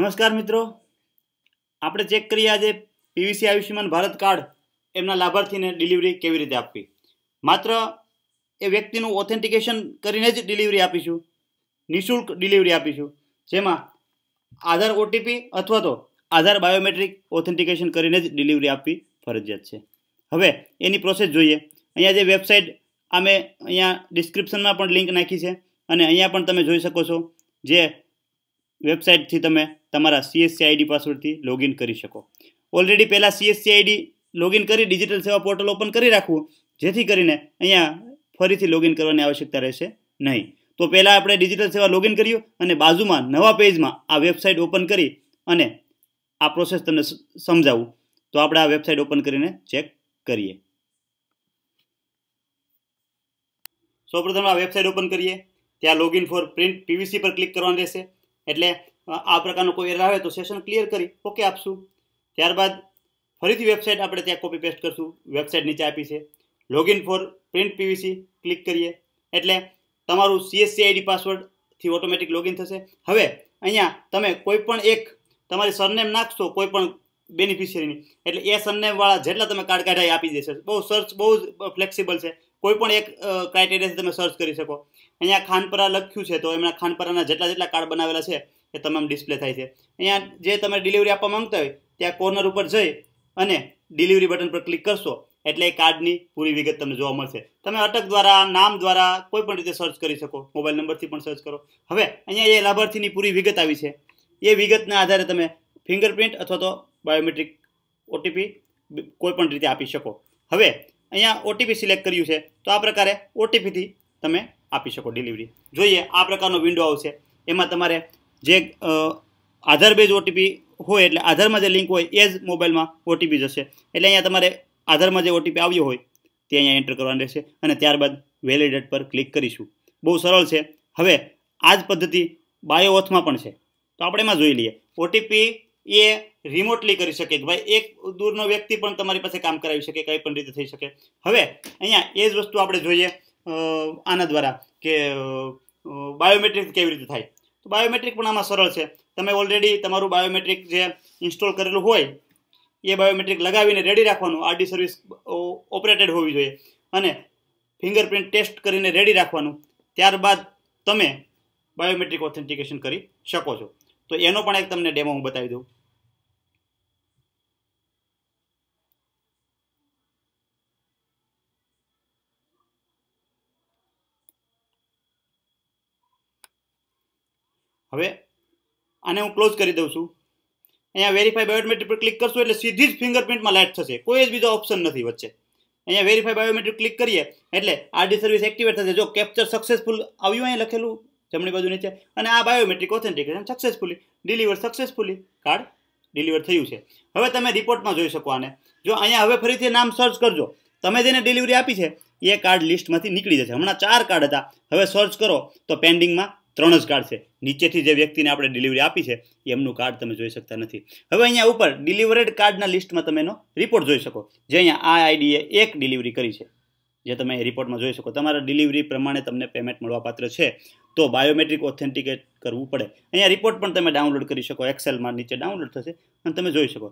નમસ્કાર મિત્રો આપણે ચેક કરીએ આજે પીવીસી આયુષ્યમાન ભારત કાર્ડ એમના લાભાર્થીને ડિલિવરી કેવી રીતે આપવી માત્ર એ વ્યક્તિનું ઓથેન્ટિકેશન કરીને જ ડિલિવરી આપીશું નિઃશુલ્ક ડિલિવરી આપીશું જેમાં આધાર ઓટીપી અથવા તો આધાર બાયોમેટ્રિક ઓથેન્ટિકેશન કરીને જ ડિલિવરી આપવી ફરજિયાત છે હવે એની પ્રોસેસ જોઈએ અહીંયા જે વેબસાઇટ અમે અહીંયા ડિસ્ક્રિપ્શનમાં પણ લિંક નાખી છે અને અહીંયા પણ તમે જોઈ શકો છો જે વેબસાઇટથી તમે તમારા સીએસસી આઈડી પાસવર્ડથી લોગિન કરી શકો ઓલરેડી પહેલાં સીએસસી આઈડી લોગિન કરી ડિજિટલ સેવા પોર્ટલ ઓપન કરી રાખવું જેથી કરીને અહીંયા ફરીથી લોગિન કરવાની આવશ્યકતા રહેશે નહીં તો પહેલાં આપણે ડિજિટલ સેવા લોગિન કર્યું અને બાજુમાં નવા પેજમાં આ વેબસાઇટ ઓપન કરી અને આ પ્રોસેસ તમને સમજાવું તો આપણે આ વેબસાઇટ ઓપન કરીને ચેક કરીએ સૌપ્રથમ આ વેબસાઇટ ઓપન કરીએ ત્યાં લોગિન ફોર પ્રિન્ટ પીવીસી પર ક્લિક કરવાનું રહેશે એટલે આ પ્રકારનો કોઈ એરર આવે તો સેશન ક્લિયર કરી ઓકે આપશું ત્યારબાદ ફરીથી વેબસાઇટ આપણે ત્યાં કોપી પેસ્ટ કરશું વેબસાઇટ નીચે આપી છે login for print PVC click કરીએ એટલે તમારું સીએસસી આઈડી પાસવર્ડથી ઓટોમેટિક લોગિન થશે હવે અહીંયા તમે કોઈ પણ એક તમારી સરનેમ નાખશો કોઈપણ બેનિફિશિયરીની એટલે એ સરનેમવાળા જેટલા તમે કાર્ડ કાઢાઈ આપી દેશે બહુ સર્ચ બહુ જ ફ્લેક્સિબલ છે કોઈ પણ એક ક્રાઇટેરિયાથી તમે સર્ચ કરી શકો અહીંયા ખાનપરા લખ્યું છે તો એમના ખાનપરાના જેટલા જેટલા કાર્ડ બનાવેલા છે એ તમામ ડિસ્પ્લે થાય છે અહીંયા જે તમે ડિલિવરી આપવા માંગતા હોય ત્યાં કોર્નર ઉપર જઈ અને ડિલિવરી બટન પર ક્લિક કરશો એટલે એ કાર્ડની પૂરી વિગત તમને જોવા મળશે તમે અટક દ્વારા નામ દ્વારા કોઈ પણ રીતે સર્ચ કરી શકો મોબાઈલ નંબરથી પણ સર્ચ કરો હવે અહીંયા એ લાભાર્થીની પૂરી વિગત આવી છે એ વિગતના આધારે તમે ફિંગરપ્રિન્ટ અથવા તો બાયોમેટ્રિક ઓટીપી કોઈ પણ રીતે આપી શકો હવે અહીંયા ઓટીપી સિલેક્ટ કર્યું છે તો આ પ્રકારે ઓટીપીથી તમે આપી શકો ડિલિવરી જોઈએ આ પ્રકારનો વિન્ડો આવશે એમાં તમારે જે આધાર બેઝ ઓટીપી હોય એટલે આધારમાં જે લિંક હોય એ જ મોબાઈલમાં ઓટીપી જશે એટલે અહીંયા તમારે આધારમાં જે ઓટીપી આવ્યો હોય તે અહીંયા એન્ટર કરવાનું રહેશે અને ત્યારબાદ વેલિડેટ પર ક્લિક કરીશું બહુ સરળ છે હવે આ જ પદ્ધતિ બાયોઓથમાં પણ છે તો આપણે એમાં જોઈ લઈએ ઓટીપી એ રિમોટલી કરી શકે કે ભાઈ એક દૂરનો વ્યક્તિ પણ તમારી પાસે કામ કરાવી શકે કંઈ પણ રીતે થઈ શકે હવે અહીંયા એ જ વસ્તુ આપણે જોઈએ આના દ્વારા કે બાયોમેટ્રિક કેવી રીતે થાય તો બાયોમેટ્રિક પણ આમાં સરળ છે તમે ઓલરેડી તમારું બાયોમેટ્રિક જે ઇન્સ્ટોલ કરેલું હોય એ બાયોમેટ્રિક લગાવીને રેડી રાખવાનું આરડી સર્વિસ ઓપરેટેડ હોવી જોઈએ અને ફિંગરપ્રિન્ટ ટેસ્ટ કરીને રેડી રાખવાનું ત્યારબાદ તમે બાયોમેટ્રિક ઓથેન્ટિકેશન કરી શકો છો તો એનો પણ એક તમને ડેમો હું બતાવી દઉં હવે આને હું ક્લોઝ કરી દઉં છું અહીંયા વેરીફાઈ બાયોમેટ્રિક પર ક્લિક કરશું એટલે સીધી જ ફિંગરપ્રિન્ટમાં લાઇટ થશે કોઈ જ બીજો ઓપ્શન નથી વચ્ચે અહીંયા વેરીફાઈ બાયોમેટ્રિક ક્લિક કરીએ એટલે આરડી સર્વિસ એક્ટિવેટ થશે જો કેપ્ચર સક્સેસફુલ આવ્યું અહીંયા લખેલું જમણી બાજુ નીચે અને આ biometric authentication successfully deliver successfully card deliver થયું છે હવે તમે રિપોર્ટમાં જોઈ શકો આને જો અહીંયા હવે ફરીથી નામ સર્ચ કરજો તમે જેને ડિલિવરી આપી છે એ કાર્ડ લિસ્ટમાંથી નીકળી જશે હમણાં ચાર કાર્ડ હતા હવે સર્ચ કરો તો પેન્ડિંગમાં ત્રણ જ કાર્ડ છે નીચેથી જે વ્યક્તિને આપણે ડિલિવરી આપી છે એમનું કાર્ડ તમે જોઈ શકતા નથી હવે અહીંયા ઉપર ડિલિવરેડ કાર્ડના લિસ્ટમાં તમે એનો રિપોર્ટ જોઈ શકો જે અહીંયા આ આઈડીએ એક ડિલિવરી કરી છે જે તમે રિપોર્ટમાં જોઈ શકો તમારા ડિલિવરી પ્રમાણે તમને પેમેન્ટ મળવાપાત્ર છે તો બાયોમેટ્રિક ઓથેન્ટિકેટ કરવું પડે અહીંયા રિપોર્ટ પણ તમે ડાઉનલોડ કરી શકો એક્સેલમાં નીચે ડાઉનલોડ થશે અને તમે જોઈ શકો